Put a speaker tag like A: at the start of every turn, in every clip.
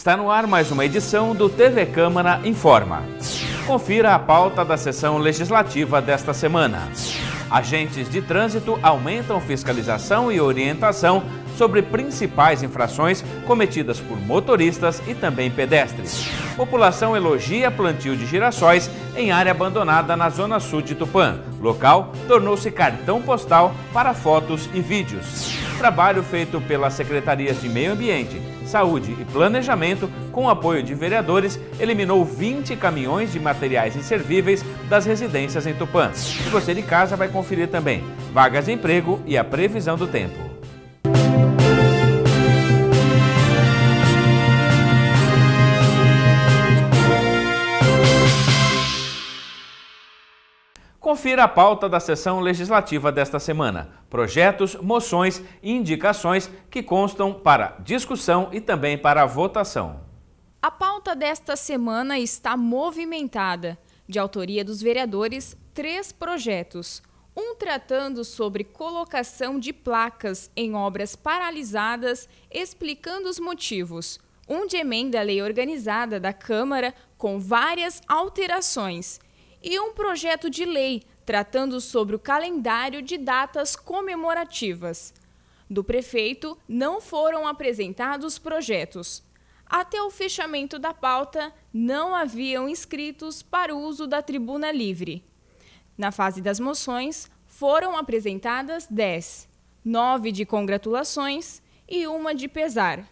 A: Está no ar mais uma edição do TV Câmara Informa. Confira a pauta da sessão legislativa desta semana. Agentes de trânsito aumentam fiscalização e orientação sobre principais infrações cometidas por motoristas e também pedestres. População elogia plantio de girassóis em área abandonada na zona sul de Tupã. Local tornou-se cartão postal para fotos e vídeos. Trabalho feito pelas secretarias de Meio Ambiente Saúde e Planejamento, com apoio de vereadores, eliminou 20 caminhões de materiais inservíveis das residências em Tupã. E você de casa vai conferir também vagas de emprego e a previsão do tempo. Confira a pauta da sessão legislativa desta semana. Projetos, moções e indicações que constam para discussão e também para votação.
B: A pauta desta semana está movimentada. De autoria dos vereadores, três projetos. Um tratando sobre colocação de placas em obras paralisadas, explicando os motivos. Um de emenda à lei organizada da Câmara, com várias alterações e um projeto de lei tratando sobre o calendário de datas comemorativas. Do prefeito não foram apresentados projetos. Até o fechamento da pauta, não haviam inscritos para o uso da tribuna livre. Na fase das moções, foram apresentadas 10, 9 de congratulações e uma de pesar.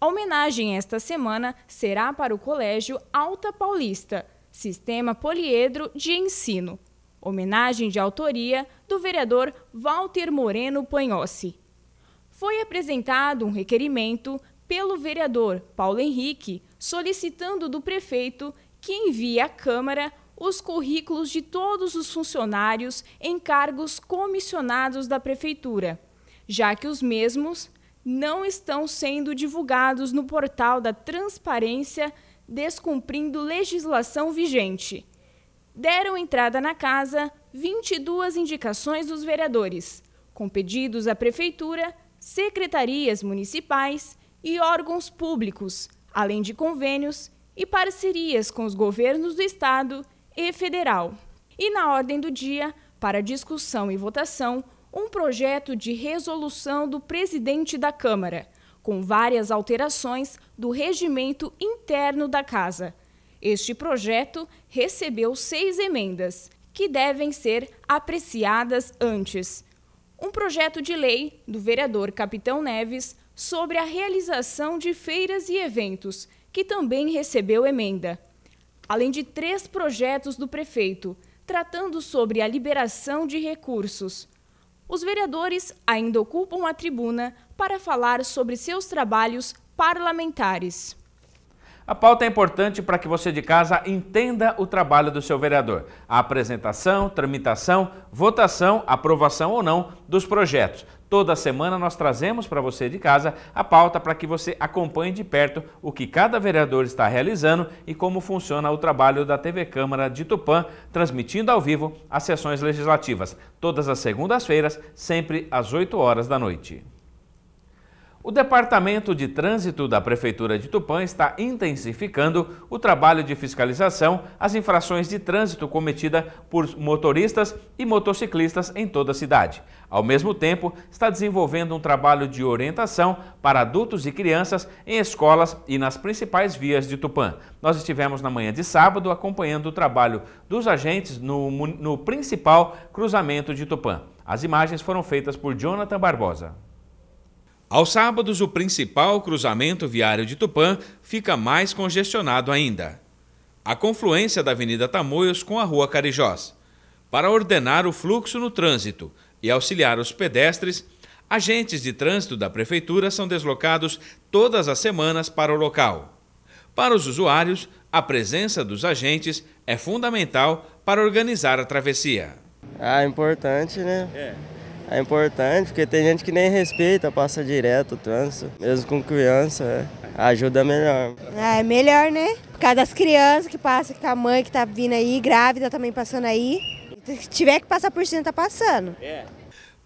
B: A homenagem esta semana será para o Colégio Alta Paulista, Sistema Poliedro de Ensino. Homenagem de autoria do vereador Walter Moreno Panhossi. Foi apresentado um requerimento pelo vereador Paulo Henrique solicitando do prefeito que envie à Câmara os currículos de todos os funcionários em cargos comissionados da Prefeitura, já que os mesmos não estão sendo divulgados no portal da Transparência descumprindo legislação vigente. Deram entrada na casa 22 indicações dos vereadores, com pedidos à prefeitura, secretarias municipais e órgãos públicos, além de convênios e parcerias com os governos do estado e federal. E na ordem do dia, para discussão e votação, um projeto de resolução do presidente da Câmara com várias alterações do regimento interno da Casa. Este projeto recebeu seis emendas, que devem ser apreciadas antes. Um projeto de lei do vereador Capitão Neves sobre a realização de feiras e eventos, que também recebeu emenda. Além de três projetos do prefeito, tratando sobre a liberação de recursos, os vereadores ainda ocupam a tribuna para falar sobre seus trabalhos parlamentares. A
A: pauta é importante para que você de casa entenda o trabalho do seu vereador. A apresentação, tramitação, votação, aprovação ou não dos projetos. Toda semana nós trazemos para você de casa a pauta para que você acompanhe de perto o que cada vereador está realizando e como funciona o trabalho da TV Câmara de Tupã, transmitindo ao vivo as sessões legislativas, todas as segundas-feiras, sempre às 8 horas da noite. O Departamento de Trânsito da Prefeitura de Tupã está intensificando o trabalho de fiscalização às infrações de trânsito cometidas por motoristas e motociclistas em toda a cidade. Ao mesmo tempo, está desenvolvendo um trabalho de orientação para adultos e crianças em escolas e nas principais vias de Tupã. Nós estivemos na manhã de sábado acompanhando o trabalho dos agentes no, no principal cruzamento de Tupã. As imagens foram feitas por Jonathan Barbosa. Aos sábados, o principal cruzamento viário de Tupã fica mais congestionado ainda. A confluência da Avenida Tamoios com a Rua Carijós. Para ordenar o fluxo no trânsito e auxiliar os pedestres, agentes de trânsito da Prefeitura são deslocados todas as semanas para o local. Para os usuários, a presença dos agentes é fundamental para organizar a travessia.
C: Ah, é importante, né? É é importante, porque tem gente que nem respeita, passa direto o trânsito, mesmo com criança, é. ajuda melhor.
B: Ah, é melhor, né? Por causa das crianças que passam, que tá a mãe que tá vindo aí, grávida também passando aí. Se tiver que passar por cima, tá passando. É.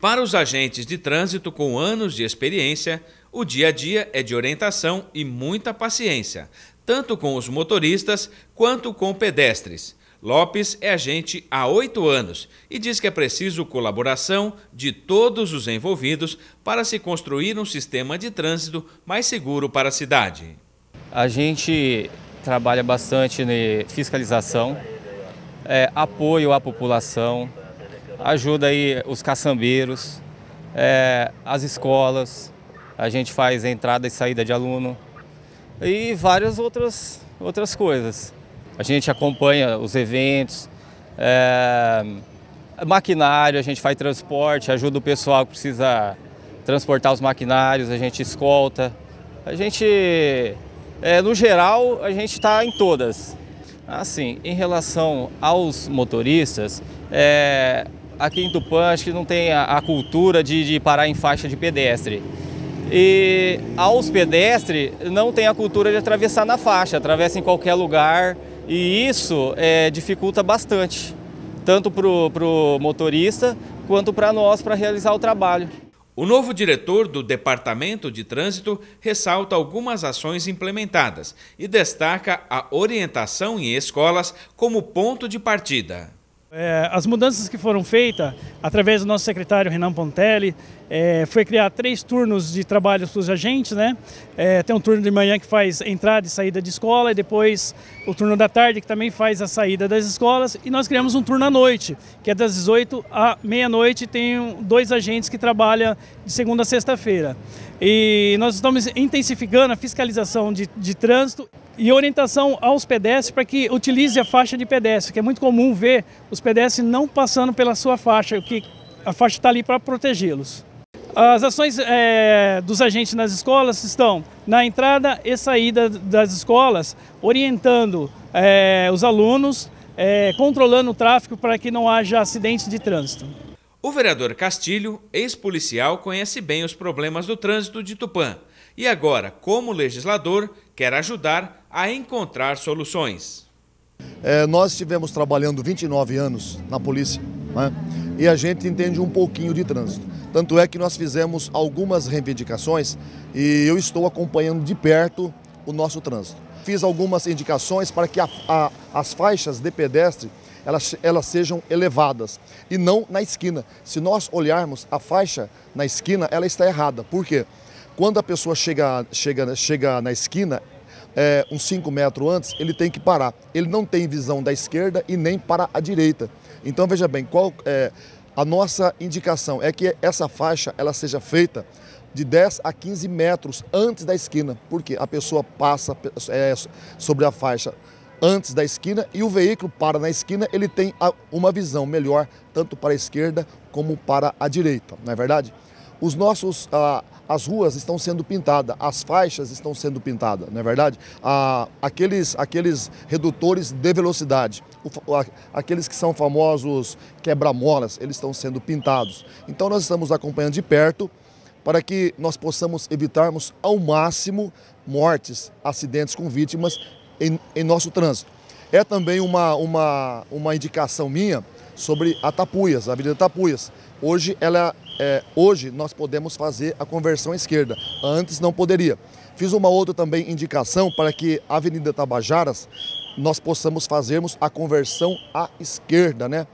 A: Para os agentes de trânsito com anos de experiência, o dia a dia é de orientação e muita paciência, tanto com os motoristas quanto com pedestres. Lopes é agente há oito anos e diz que é preciso colaboração de todos os envolvidos para se construir um sistema de trânsito mais seguro para a cidade.
C: A gente trabalha bastante em fiscalização, é, apoio à população, ajuda aí os caçambeiros, é, as escolas, a gente faz entrada e saída de aluno e várias outras, outras coisas. A gente acompanha os eventos, é, maquinário, a gente faz transporte, ajuda o pessoal que precisa transportar os maquinários, a gente escolta. A gente, é, no geral, a gente está em todas. Assim, em relação aos motoristas, é, aqui em Tupã acho que não tem a, a cultura de, de parar em faixa de pedestre. E aos pedestres não tem a cultura de atravessar na faixa, atravessa em qualquer lugar, e isso é, dificulta bastante, tanto para o motorista quanto para nós para realizar o
A: trabalho. O novo diretor do Departamento de Trânsito ressalta algumas ações implementadas e destaca a orientação em escolas como ponto de partida.
D: É, as mudanças que foram feitas, através do nosso secretário Renan Pontelli, é, foi criar três turnos de trabalho para os agentes, né? É, tem um turno de manhã que faz entrada e saída de escola, e depois o turno da tarde que também faz a saída das escolas, e nós criamos um turno à noite, que é das 18 à meia-noite, tem dois agentes que trabalham de segunda a sexta-feira. E nós estamos intensificando a fiscalização de, de trânsito e orientação aos pedestres para que utilize a faixa de pedestre, que é muito comum ver os pedestres não passando pela sua faixa, que a faixa está ali para protegê-los. As ações é, dos agentes nas escolas estão na entrada e saída das escolas, orientando é, os alunos, é, controlando o tráfego para que não haja acidentes de trânsito.
A: O vereador Castilho, ex-policial, conhece bem os problemas do trânsito de Tupã e agora, como legislador, quer ajudar a encontrar soluções.
E: É, nós estivemos trabalhando 29 anos na polícia né? e a gente entende um pouquinho de trânsito. Tanto é que nós fizemos algumas reivindicações e eu estou acompanhando de perto o nosso trânsito. Fiz algumas indicações para que a, a, as faixas de pedestre elas, elas sejam elevadas e não na esquina. Se nós olharmos a faixa na esquina, ela está errada. Por quê? Quando a pessoa chega, chega, chega na esquina, é, uns 5 metros antes, ele tem que parar. Ele não tem visão da esquerda e nem para a direita. Então veja bem, qual é, a nossa indicação é que essa faixa ela seja feita de 10 a 15 metros antes da esquina, porque a pessoa passa é, sobre a faixa antes da esquina e o veículo para na esquina, ele tem uma visão melhor tanto para a esquerda como para a direita, não é verdade? Os nossos, ah, as ruas estão sendo pintadas, as faixas estão sendo pintadas, não é verdade? Ah, aqueles, aqueles redutores de velocidade, o, a, aqueles que são famosos quebra-molas, eles estão sendo pintados. Então nós estamos acompanhando de perto para que nós possamos evitarmos ao máximo mortes, acidentes com vítimas em, em nosso trânsito. É também uma, uma, uma indicação minha sobre a Tapuias, a Avenida Tapuias. Hoje ela é, hoje nós podemos fazer a conversão à esquerda. Antes não poderia. Fiz uma outra também indicação para que a Avenida Tabajaras nós possamos fazermos a conversão à esquerda, né?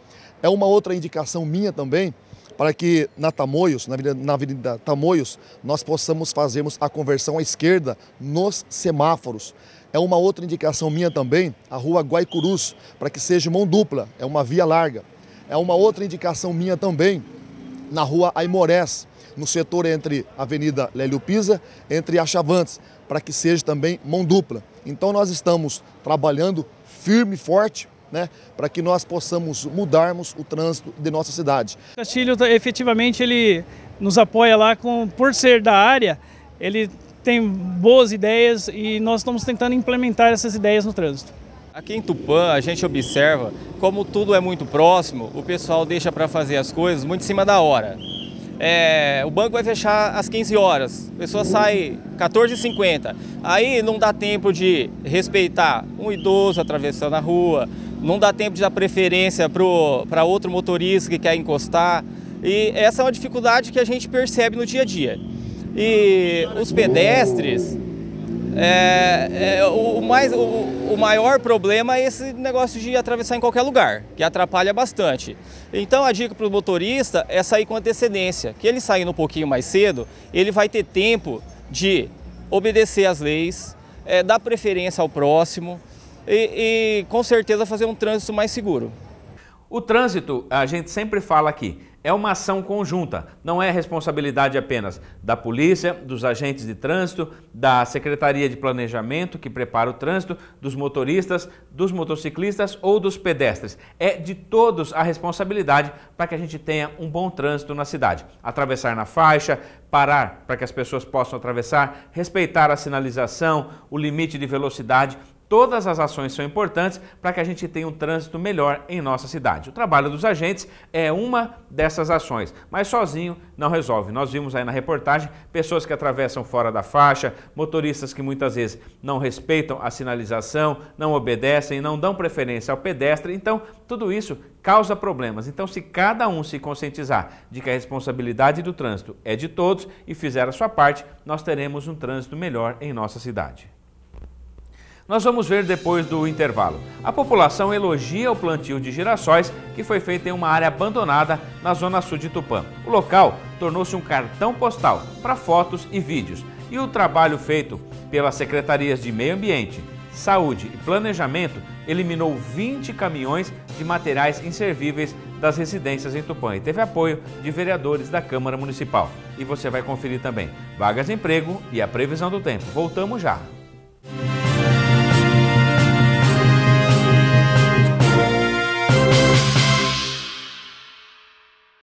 E: É uma outra indicação minha também para que na Tamoios, na Avenida, na Avenida Tamoios, nós possamos fazermos a conversão à esquerda nos semáforos. É uma outra indicação minha também, a Rua Guaicurus, para que seja mão dupla, é uma via larga. É uma outra indicação minha também, na rua Aimorés, no setor entre a Avenida Lélio Pisa, entre a Chavantes, para que seja também mão dupla. Então nós estamos trabalhando firme e forte né, para que nós possamos mudarmos o trânsito de nossa cidade.
D: Castilho, tá, efetivamente, ele nos apoia lá, com, por ser da área, ele tem boas ideias e nós estamos tentando implementar essas ideias no trânsito. Aqui em
C: Tupã, a gente observa como tudo é muito próximo, o pessoal deixa para fazer as coisas muito em cima da hora. É, o banco vai fechar às 15 horas, a pessoa sai 14h50. Aí não dá tempo de respeitar um idoso atravessando a rua, não dá tempo de dar preferência para outro motorista que quer encostar. E essa é uma dificuldade que a gente percebe no dia a dia. E os pedestres, é, é, o, mais, o, o, maior problema é esse negócio de atravessar em qualquer lugar, que atrapalha bastante. Então a dica para o motorista é sair com antecedência, que ele saindo um pouquinho mais cedo, ele vai ter tempo de obedecer às leis, é, dar preferência ao próximo
A: e, e com certeza fazer um trânsito mais seguro. O trânsito, a gente sempre fala aqui, é uma ação conjunta, não é responsabilidade apenas da polícia, dos agentes de trânsito, da Secretaria de Planejamento que prepara o trânsito, dos motoristas, dos motociclistas ou dos pedestres. É de todos a responsabilidade para que a gente tenha um bom trânsito na cidade. Atravessar na faixa, parar para que as pessoas possam atravessar, respeitar a sinalização, o limite de velocidade Todas as ações são importantes para que a gente tenha um trânsito melhor em nossa cidade. O trabalho dos agentes é uma dessas ações, mas sozinho não resolve. Nós vimos aí na reportagem pessoas que atravessam fora da faixa, motoristas que muitas vezes não respeitam a sinalização, não obedecem, não dão preferência ao pedestre. Então, tudo isso causa problemas. Então, se cada um se conscientizar de que a responsabilidade do trânsito é de todos e fizer a sua parte, nós teremos um trânsito melhor em nossa cidade. Nós vamos ver depois do intervalo. A população elogia o plantio de girassóis que foi feito em uma área abandonada na zona sul de Tupã. O local tornou-se um cartão postal para fotos e vídeos. E o trabalho feito pelas secretarias de Meio Ambiente, Saúde e Planejamento eliminou 20 caminhões de materiais inservíveis das residências em Tupã e teve apoio de vereadores da Câmara Municipal. E você vai conferir também vagas de emprego e a previsão do tempo. Voltamos já.